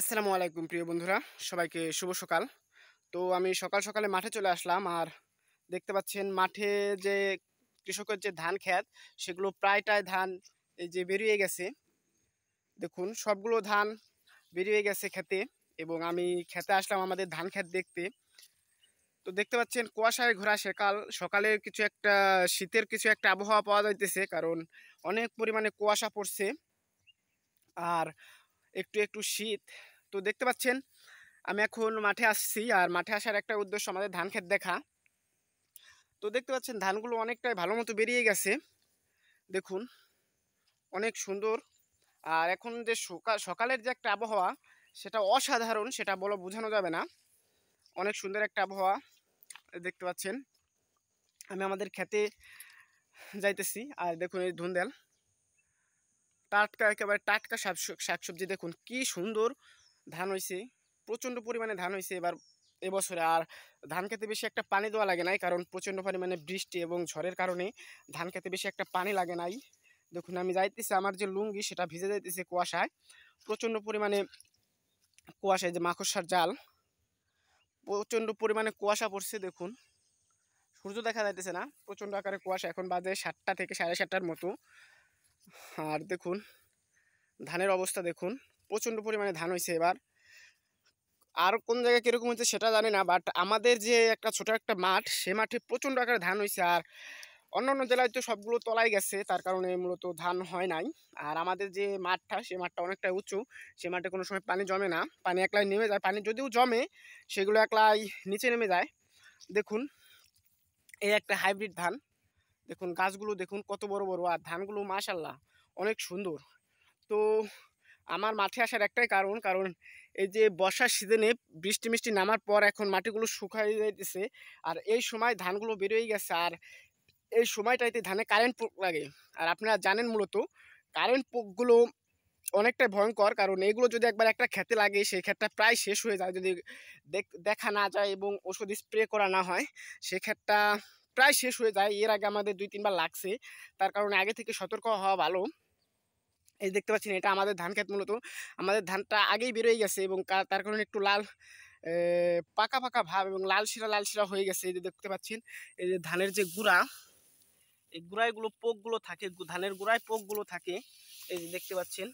আসসালামু আলাইকুম প্রিয় বন্ধুরা সবাইকে শুভ সকাল তো আমি সকাল সকালে মাঠে চলে আসলাম আর দেখতে পাচ্ছেন মাঠে যে কৃষকের যে ধান খ্যাত সেগুলো প্রায়টায় ধান এই যে বেরিয়ে গেছে দেখুন সবগুলো ধান বেরিয়ে গেছে খেতে এবং আমি খেতে আসলাম আমাদের ধান খ্যাত দেখতে তো দেখতে পাচ্ছেন কুয়াশায় ঘোরা সেকাল সকালের কিছু একটা শীতের কিছু একটা আবহাওয়া পাওয়া যাইতেছে কারণ অনেক পরিমাণে কুয়াশা পড়ছে আর একটু একটু শীত তো দেখতে পাচ্ছেন আমি এখন মাঠে আসছি আর মাঠে আসার একটা উদ্দেশ্য আমাদের ধান ক্ষেত দেখা তো দেখতে পাচ্ছেন ধানগুলো অনেকটাই ভালো মতো বেরিয়ে গেছে দেখুন অনেক সুন্দর আর এখন যে সকাল সকালের যে একটা আবহাওয়া সেটা অসাধারণ সেটা বলো বোঝানো যাবে না অনেক সুন্দর একটা আবহাওয়া দেখতে পাচ্ছেন আমি আমাদের খেতে যাইতেছি আর দেখুন এই ধুন্দেল টাটকা একেবারে টাটকা শাক শাকসবজি দেখুন কি সুন্দর ধান হয়েছে প্রচণ্ড পরিমাণে ধান হয়েছে এবার এবছরে আর ধান খেতে বেশি একটা পানি দেওয়া লাগে নাই কারণ প্রচণ্ড পরিমাণে বৃষ্টি এবং ঝড়ের কারণে ধান খেতে বেশি একটা পানি লাগে নাই দেখুন আমি যাইতেছি আমার যে লুঙ্গি সেটা ভিজে যাইতেছে কুয়াশায় প্রচণ্ড পরিমাণে কুয়াশায় যে মাকড়সার জাল প্রচণ্ড পরিমাণে কুয়াশা পড়ছে দেখুন সূর্য দেখা যাইতেছে না প্রচণ্ড আকারে কুয়াশা এখন বাজে সাতটা থেকে সাড়ে সাতটার মতো আর দেখুন ধানের অবস্থা দেখুন প্রচণ্ড পরিমাণে ধান হয়েছে এবার আর কোন জায়গায় কীরকম হয়েছে সেটা জানি না বাট আমাদের যে একটা ছোটো একটা মাঠ সে মাঠে প্রচণ্ড আকারে ধান হয়েছে আর অন্য অন্য জেলায় তো সবগুলো তলায় গেছে তার কারণে মূলত ধান হয় নাই আর আমাদের যে মাঠটা সে মাঠটা অনেকটাই উঁচু সে মাঠে কোনো সময় পানি জমে না পানি একলাই নেমে যায় পানি যদিও জমে সেগুলো একলাই নিচে নেমে যায় দেখুন এই একটা হাইব্রিড ধান দেখুন গাছগুলো দেখুন কত বড় বড় আর ধানগুলো মাশাল্লাহ অনেক সুন্দর তো আমার মাঠে আসার একটাই কারণ কারণ এই যে বর্ষার সিজনে বৃষ্টি মিষ্টি নামার পর এখন মাটিগুলো শুকাই যাইতেছে আর এই সময় ধানগুলো বেরোয় গেছে আর এই সময়টাইতে ধানে কারেন্ট পোক লাগে আর আপনারা জানেন মূলত কারেন্ট পোকগুলো অনেকটাই ভয়ঙ্কর কারণ এইগুলো যদি একবার একটা খেতে লাগে সেই ক্ষেতটা প্রায় শেষ হয়ে যায় যদি দেখা না যায় এবং ওষুধ স্প্রে করা না হয় সেক্ষেত্রটা প্রায় শেষ হয়ে যায় এর আগে আমাদের দুই তিনবার লাগছে তার কারণে আগে থেকে সতর্ক হওয়া ভালো এই দেখতে পাচ্ছেন এটা আমাদের ধান খেত মূলত আমাদের ধানটা আগেই বেরোয় গেছে এবং তার কারণে একটু লাল পাকা পাকা ভাব এবং লাল শিরা লাল শিরা হয়ে গেছে এই যে দেখতে পাচ্ছেন এই যে ধানের যে গুড়া এই গুড়াইগুলো পোকগুলো থাকে ধানের গুড়ায় পোকগুলো থাকে এই যে দেখতে পাচ্ছেন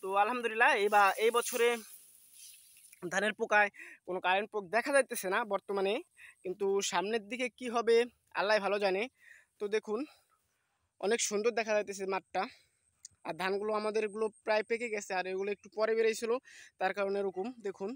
তো আলহামদুলিল্লাহ এবার এই বছরে ধানের পোকায় কোনো কারেন্ট পোক দেখা যাইতেছে না বর্তমানে কিন্তু সামনের দিকে কি হবে আল্লাহ ভালো জানে তো দেখুন অনেক সুন্দর দেখা যাইতেছে মাঠটা আর ধানগুলো আমাদেরগুলো প্রায় পেকে গেছে আর এগুলো একটু পরে বেরিয়েছিল তার কারণে এরকম দেখুন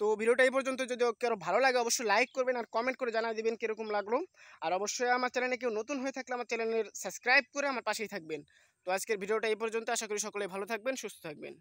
তো ভিডিওটা এই পর্যন্ত যদি কারো ভালো লাগে অবশ্যই লাইক করবেন আর কমেন্ট করে জানাই দেবেন কীরকম লাগলো আর অবশ্যই আমার চ্যানেলে কেউ নতুন হয়ে থাকলে আমার চ্যানেলের সাবস্ক্রাইব করে আমার পাশেই থাকবেন তো আজকের ভিডিওটা এই পর্যন্ত আশা করি সকলে ভালো থাকবেন সুস্থ থাকবেন